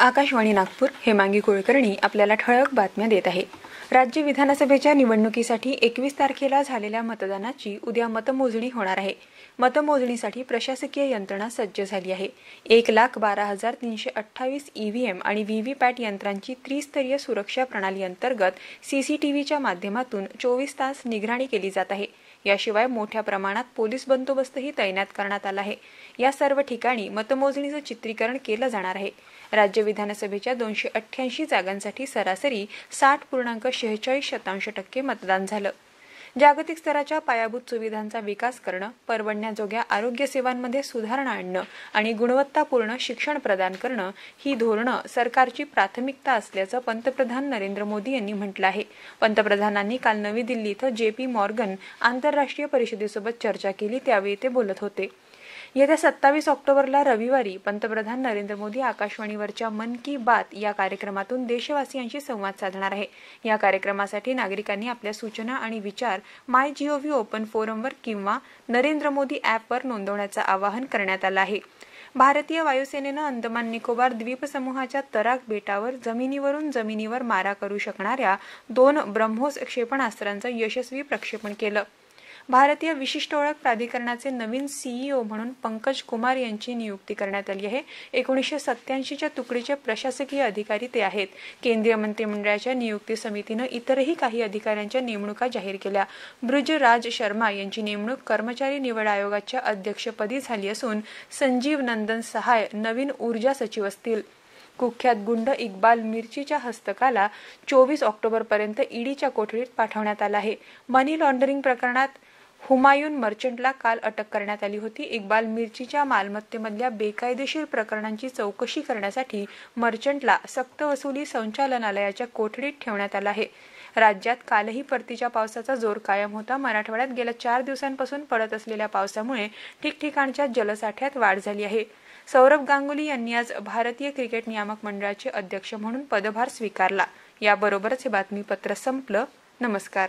आकाशवाणी नागपूर हेमांगी कुलकर्णी आपल्याला ठळक बातम्या देत आहे राज्य विधानसभेच्या निवडणुकीसाठी एकवीस तारखेला झालेल्या मतदानाची उद्या मतमोजणी होणार आहे मतमोजणीसाठी प्रशासकीय यंत्रणा सज्ज झाली आहे एक लाख बारा हजार तीनशे अठ्ठावीस ईव्हीएम e आणि व्हीव्हीपॅट यंत्रांची त्रिस्तरीय सुरक्षा प्रणाली अंतर्गत सीसीटीव्हीच्या माध्यमातून चोवीस तास निगराणी केली जात आहे याशिवाय मोठ्या प्रमाणात पोलीस बंदोबस्तही तैनात करण्यात आला आहे या सर्व ठिकाणी मतमोजणीचं चित्रीकरण केलं जाणार आहे राज्य विधानसभेच्या दोनशे अठ्ठ्याऐंशी जागांसाठी सरासरी साठ पूर्णांक शेहेचाळीस शतांश टक्के मतदान झालं जागतिक स्तराच्या पायाभूत सुविधांचा विकास करणं परवडण्याजोग्या आरोग्य सेवांमध्ये सुधारणा आणणं आणि गुणवत्तापूर्ण शिक्षण प्रदान करणं ही धोरणं सरकारची प्राथमिकता असल्याचं पंतप्रधान नरेंद्र मोदी यांनी म्हटलं आहे पंतप्रधानांनी काल नवी दिल्ली इथं जे पी मॉर्गन आंतरराष्ट्रीय परिषदेसोबत चर्चा केली त्यावेळी ते बोलत होते येत्या सत्तावीस ऑक्टोबरला रविवारी पंतप्रधान नरेंद्र मोदी आकाशवाणीवरच्या मन की बात या कार्यक्रमातून देशवासियांशी संवाद साधणार आहे या कार्यक्रमासाठी नागरिकांनी आपल्या सूचना आणि विचार माय जीओव्ही ओपन फोरमवर किंवा नरेंद्र मोदी ॲपवर नोंदवण्याचं आवाहन करण्यात आलं आहे भारतीय वायुसेनेनं अंदमान निकोबार द्वीपसमूहाच्या तराक बेटावर जमिनीवरून जमिनीवर मारा करू शकणाऱ्या दोन ब्रह्मोस क्षेपणास्त्रांचं यशस्वी प्रक्षेपण केलं भारतीय विशिष्ट ओळख प्राधिकरणाचे नवीन सीईओ e म्हणून पंकज कुमार यांची नियुक्ती करण्यात आली आहे एकोणीसशे सत्याऐंशीच्या तुकडीचे प्रशासकीय अधिकारी ते आहेत केंद्रीय मंत्रिमंडळाच्या नियुक्ती समितीनं इतरही काही अधिकाऱ्यांच्या नेमणुका जाहीर केल्या ब्रुज राज शर्मा यांची नेमणूक कर्मचारी निवड आयोगाच्या अध्यक्षपदी झाली असून संजीव नंदन सहाय नवीन ऊर्जा सचिव असतील कुख्यात गुंड इक्बाल मिरचीच्या हस्तकाला चोवीस ऑक्टोबरपर्यंत ईडीच्या कोठडीत पाठवण्यात आला आहे मनी लॉन्डरिंग प्रकरणात हुमायून मर्चंटला काल अटक करण्यात आली होती इक्बाल मिरचीच्या मालमत्तेमधल्या बेकायदेशीर प्रकरणांची चौकशी करण्यासाठी मर्चंटला सक्तवसुली संचालनालयाच्या कोठडीत ठेवण्यात आलं आहे राज्यात कालही परतीच्या पावसाचा जोर कायम होता मराठवाड्यात गेल्या चार दिवसांपासून पडत असलेल्या पावसामुळे ठिकठिकाणच्या जलसाठ्यात वाढ झाली आहे सौरभ गांगुली यांनी आज भारतीय क्रिकेट नियामक मंडळाचे अध्यक्ष म्हणून पदभार स्वीकारला याबरोबरच हे बातमीपत्र संपलं नमस्कार